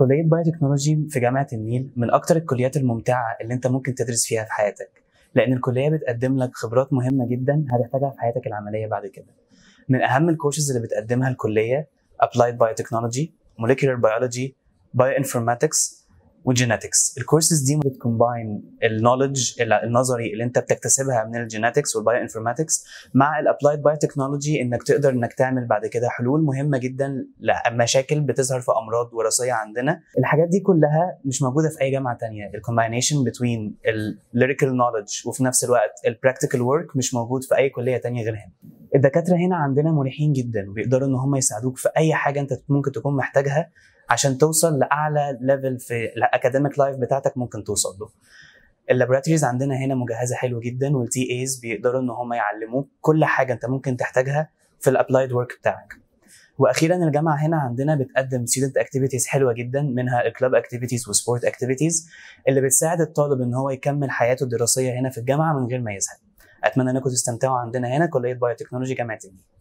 كليه بايوتكنولوجي في جامعه النيل من اكتر الكليات الممتعه اللي انت ممكن تدرس فيها في حياتك لان الكليه بتقدم لك خبرات مهمه جدا هتحتاجها في حياتك العمليه بعد كده من اهم الكورسز اللي بتقدمها الكليه applied biotechnology molecular biology bioinformatics وجينيتكس الكورسز دي بتكومباين النولج النظري اللي انت بتكتسبها من الجينيتكس والبايو انفورماتكس مع الابلايد بايو تكنولوجي انك تقدر انك تعمل بعد كده حلول مهمه جدا لمشاكل بتظهر في امراض وراثيه عندنا الحاجات دي كلها مش موجوده في اي جامعه تانية الكومباينيشن بتوين الليريكال نولج وفي نفس الوقت البراكتيكال ورك مش موجود في اي كليه تانية غير هنا الدكاتره هنا عندنا مريحين جدا وبيقدروا ان هم يساعدوك في اي حاجه انت ممكن تكون محتاجها عشان توصل لاعلى ليفل في الاكاديميك لايف بتاعتك ممكن توصل له اللابوراتوريز عندنا هنا مجهزه حلو جدا والتي ايز بيقدروا ان هم يعلموك كل حاجه انت ممكن تحتاجها في الابلايد ورك بتاعك واخيرا الجامعه هنا عندنا بتقدم ستودنت اكتيفيتيز حلوه جدا منها الكلاب اكتيفيتيز وسبورت اكتيفيتيز اللي بتساعد الطالب ان هو يكمل حياته الدراسيه هنا في الجامعه من غير ما يزهق اتمنى انكم تستمتعوا عندنا هنا كليه بايوتكنولوجي جامعه النيل